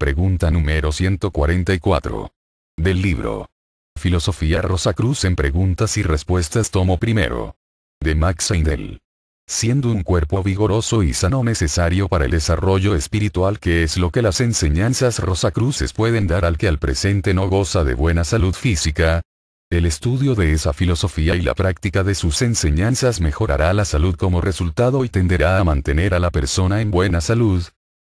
Pregunta número 144. Del libro. Filosofía Rosacruz en preguntas y respuestas tomo primero. De Max Heindel. Siendo un cuerpo vigoroso y sano necesario para el desarrollo espiritual que es lo que las enseñanzas rosacruces pueden dar al que al presente no goza de buena salud física, el estudio de esa filosofía y la práctica de sus enseñanzas mejorará la salud como resultado y tenderá a mantener a la persona en buena salud.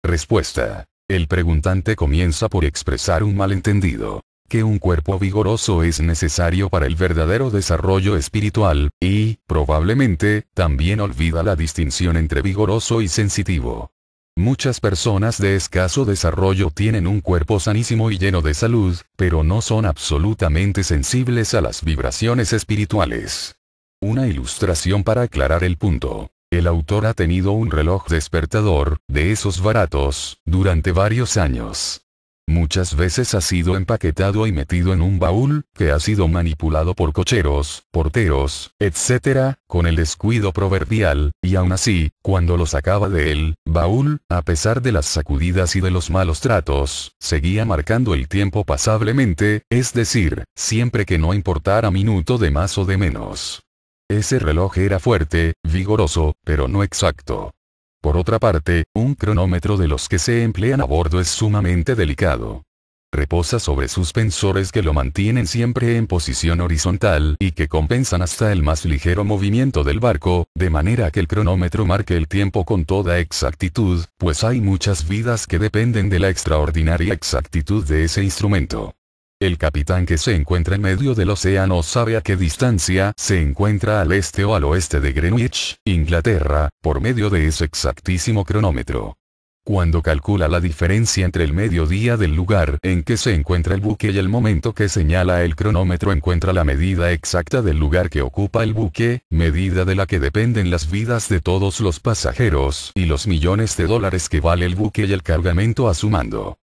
Respuesta. El preguntante comienza por expresar un malentendido que un cuerpo vigoroso es necesario para el verdadero desarrollo espiritual, y, probablemente, también olvida la distinción entre vigoroso y sensitivo. Muchas personas de escaso desarrollo tienen un cuerpo sanísimo y lleno de salud, pero no son absolutamente sensibles a las vibraciones espirituales. Una ilustración para aclarar el punto. El autor ha tenido un reloj despertador, de esos baratos, durante varios años. Muchas veces ha sido empaquetado y metido en un baúl, que ha sido manipulado por cocheros, porteros, etc., con el descuido proverbial, y aún así, cuando lo sacaba de él, baúl, a pesar de las sacudidas y de los malos tratos, seguía marcando el tiempo pasablemente, es decir, siempre que no importara minuto de más o de menos. Ese reloj era fuerte, vigoroso, pero no exacto. Por otra parte, un cronómetro de los que se emplean a bordo es sumamente delicado. Reposa sobre suspensores que lo mantienen siempre en posición horizontal y que compensan hasta el más ligero movimiento del barco, de manera que el cronómetro marque el tiempo con toda exactitud, pues hay muchas vidas que dependen de la extraordinaria exactitud de ese instrumento. El capitán que se encuentra en medio del océano sabe a qué distancia se encuentra al este o al oeste de Greenwich, Inglaterra, por medio de ese exactísimo cronómetro. Cuando calcula la diferencia entre el mediodía del lugar en que se encuentra el buque y el momento que señala el cronómetro encuentra la medida exacta del lugar que ocupa el buque, medida de la que dependen las vidas de todos los pasajeros y los millones de dólares que vale el buque y el cargamento a su mando.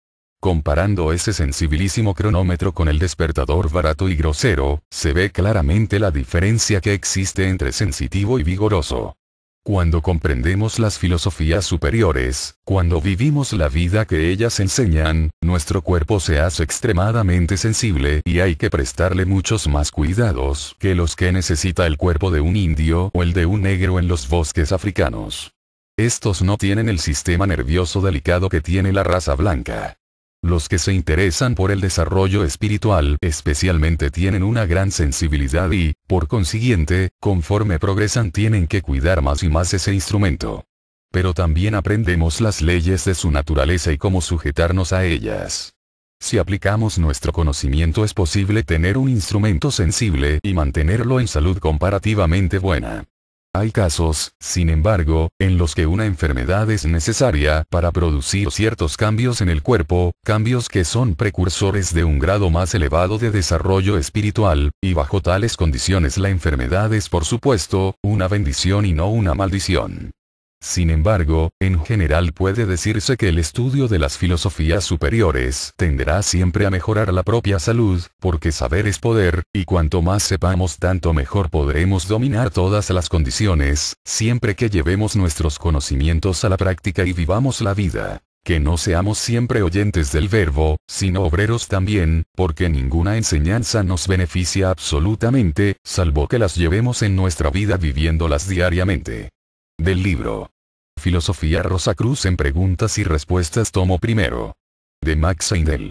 Comparando ese sensibilísimo cronómetro con el despertador barato y grosero, se ve claramente la diferencia que existe entre sensitivo y vigoroso. Cuando comprendemos las filosofías superiores, cuando vivimos la vida que ellas enseñan, nuestro cuerpo se hace extremadamente sensible y hay que prestarle muchos más cuidados que los que necesita el cuerpo de un indio o el de un negro en los bosques africanos. Estos no tienen el sistema nervioso delicado que tiene la raza blanca. Los que se interesan por el desarrollo espiritual especialmente tienen una gran sensibilidad y, por consiguiente, conforme progresan tienen que cuidar más y más ese instrumento. Pero también aprendemos las leyes de su naturaleza y cómo sujetarnos a ellas. Si aplicamos nuestro conocimiento es posible tener un instrumento sensible y mantenerlo en salud comparativamente buena. Hay casos, sin embargo, en los que una enfermedad es necesaria para producir ciertos cambios en el cuerpo, cambios que son precursores de un grado más elevado de desarrollo espiritual, y bajo tales condiciones la enfermedad es por supuesto, una bendición y no una maldición. Sin embargo, en general puede decirse que el estudio de las filosofías superiores tenderá siempre a mejorar la propia salud, porque saber es poder, y cuanto más sepamos tanto mejor podremos dominar todas las condiciones, siempre que llevemos nuestros conocimientos a la práctica y vivamos la vida. Que no seamos siempre oyentes del verbo, sino obreros también, porque ninguna enseñanza nos beneficia absolutamente, salvo que las llevemos en nuestra vida viviéndolas diariamente. Del libro. Filosofía Rosa Cruz en preguntas y respuestas tomo primero. De Max Heindel.